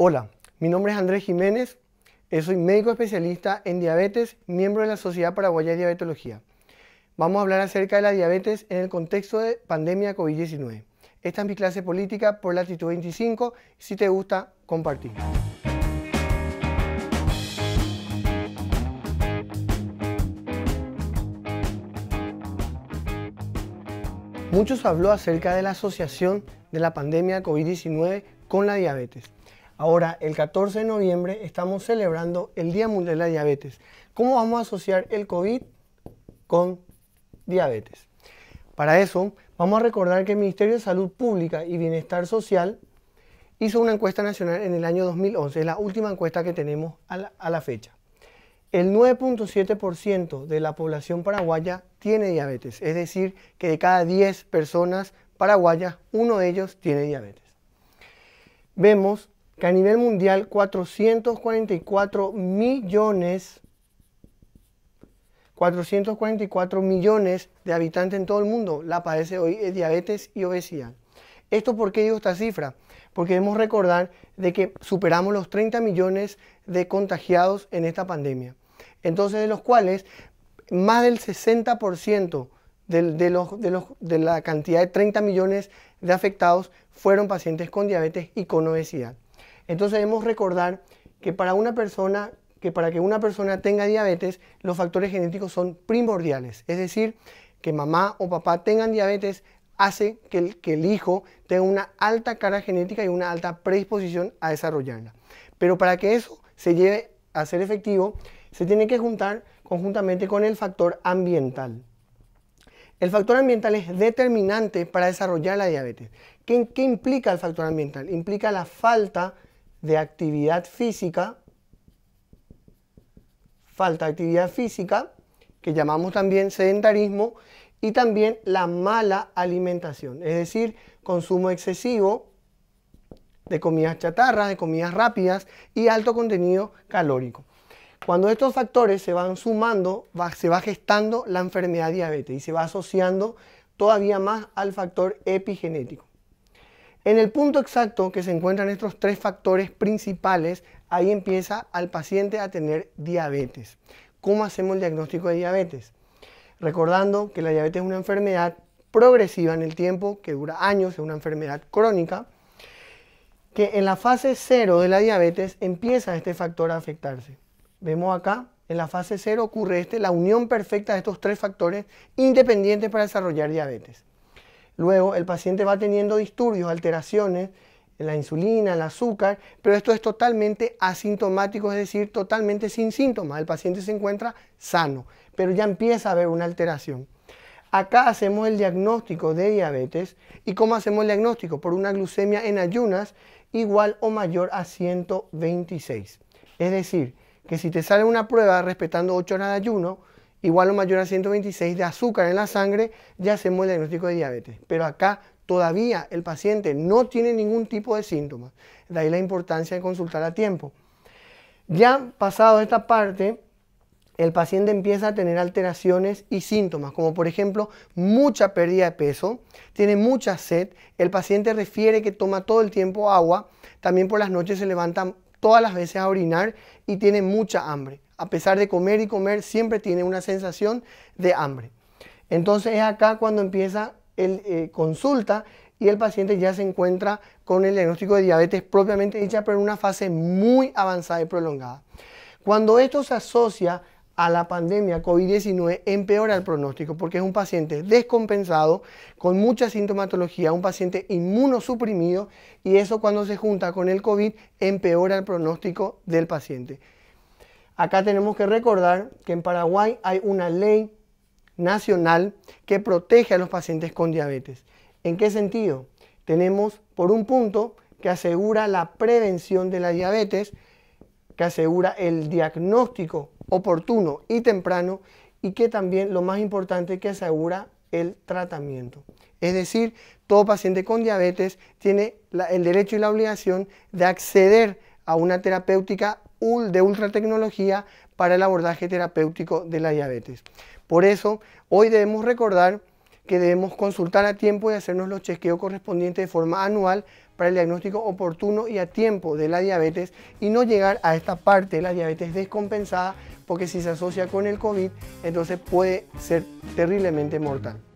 Hola, mi nombre es Andrés Jiménez, eh, soy médico especialista en diabetes, miembro de la Sociedad Paraguaya de Diabetología. Vamos a hablar acerca de la diabetes en el contexto de pandemia COVID-19. Esta es mi clase política por la latitud 25. Si te gusta, compartir Muchos habló acerca de la asociación de la pandemia COVID-19 con la diabetes. Ahora, el 14 de noviembre estamos celebrando el Día Mundial de la Diabetes. ¿Cómo vamos a asociar el COVID con diabetes? Para eso, vamos a recordar que el Ministerio de Salud Pública y Bienestar Social hizo una encuesta nacional en el año 2011, es la última encuesta que tenemos a la, fecha. El 9.7% de la población paraguaya tiene diabetes, es decir, que de cada 10 personas paraguayas, uno de ellos tiene diabetes. Vemos que a nivel mundial 444 millones 444 millones de habitantes en todo el mundo la padece hoy diabetes y obesidad. ¿Esto por qué digo esta cifra? Porque debemos recordar de que superamos los 30 millones de contagiados en esta pandemia. Entonces, de los cuales más del 60% de la cantidad de 30 millones de afectados fueron pacientes con diabetes y con obesidad. Entonces debemos recordar que para una persona que para que una persona tenga diabetes, los factores genéticos son primordiales. Es decir, que mamá o papá tengan diabetes hace que el, hijo tenga una alta cara genética y una alta predisposición a desarrollarla. Pero para que eso se lleve a ser efectivo, se tiene que juntar conjuntamente con el factor ambiental. El factor ambiental es determinante para desarrollar la diabetes. ¿Qué, implica el factor ambiental? Implica la falta de actividad física, falta de actividad física, que llamamos también sedentarismo, y también la mala alimentación, es decir, consumo excesivo de comidas chatarras, de comidas rápidas y alto contenido calórico. Cuando estos factores se van sumando, se va gestando la enfermedad diabetes y se va asociando todavía más al factor epigenético. En el punto exacto que se encuentran estos tres factores principales, ahí empieza al paciente a tener diabetes. ¿Cómo hacemos el diagnóstico de diabetes? Recordando que la diabetes es una enfermedad progresiva en el tiempo, que dura años, es una enfermedad crónica, que en la fase 0 de la diabetes empieza este factor a afectarse. Vemos acá, en la fase cero ocurre este, la unión perfecta de estos tres factores independientes para desarrollar diabetes. Luego el paciente va teniendo disturbios, alteraciones, la insulina, el azúcar, pero esto es totalmente asintomático, es decir, totalmente sin síntomas. El paciente se encuentra sano, pero ya empieza a haber una alteración. Acá hacemos el diagnóstico de diabetes. ¿Y cómo hacemos el diagnóstico? Por una glucemia en ayunas igual o mayor a 126. Es decir, que si te sale una prueba respetando 8 horas de ayuno, igual o mayor a 126 de azúcar en la sangre, ya hacemos el diagnóstico de diabetes. Pero acá todavía el paciente no tiene ningún tipo de síntomas. De ahí la importancia de consultar a tiempo. Ya pasado esta parte, el paciente empieza a tener alteraciones y síntomas, como por ejemplo mucha pérdida de peso, tiene mucha sed, el paciente refiere que toma todo el tiempo agua, también por las noches se levanta todas las veces a orinar y tiene mucha hambre a pesar de comer y comer, siempre tiene una sensación de hambre. Entonces es acá cuando empieza el eh, consulta y el paciente ya se encuentra con el diagnóstico de diabetes propiamente dicha, pero en una fase muy avanzada y prolongada. Cuando esto se asocia a la pandemia COVID-19 empeora el pronóstico porque es un paciente descompensado, con mucha sintomatología, un paciente inmunosuprimido y eso cuando se junta con el COVID empeora el pronóstico del paciente. Acá tenemos que recordar que en Paraguay hay una ley nacional que protege a los pacientes con diabetes. ¿En qué sentido? Tenemos, por un punto, que asegura la prevención de la diabetes, que asegura el diagnóstico oportuno y temprano y que también lo más importante que asegura el tratamiento. Es decir, todo paciente con diabetes tiene el derecho y la obligación de acceder a una terapéutica de tecnología para el abordaje terapéutico de la diabetes. Por eso, hoy debemos recordar que debemos consultar a tiempo y hacernos los chequeos correspondientes de forma anual para el diagnóstico oportuno y a tiempo de la diabetes y no llegar a esta parte de la diabetes descompensada porque si se asocia con el COVID entonces puede ser terriblemente mortal.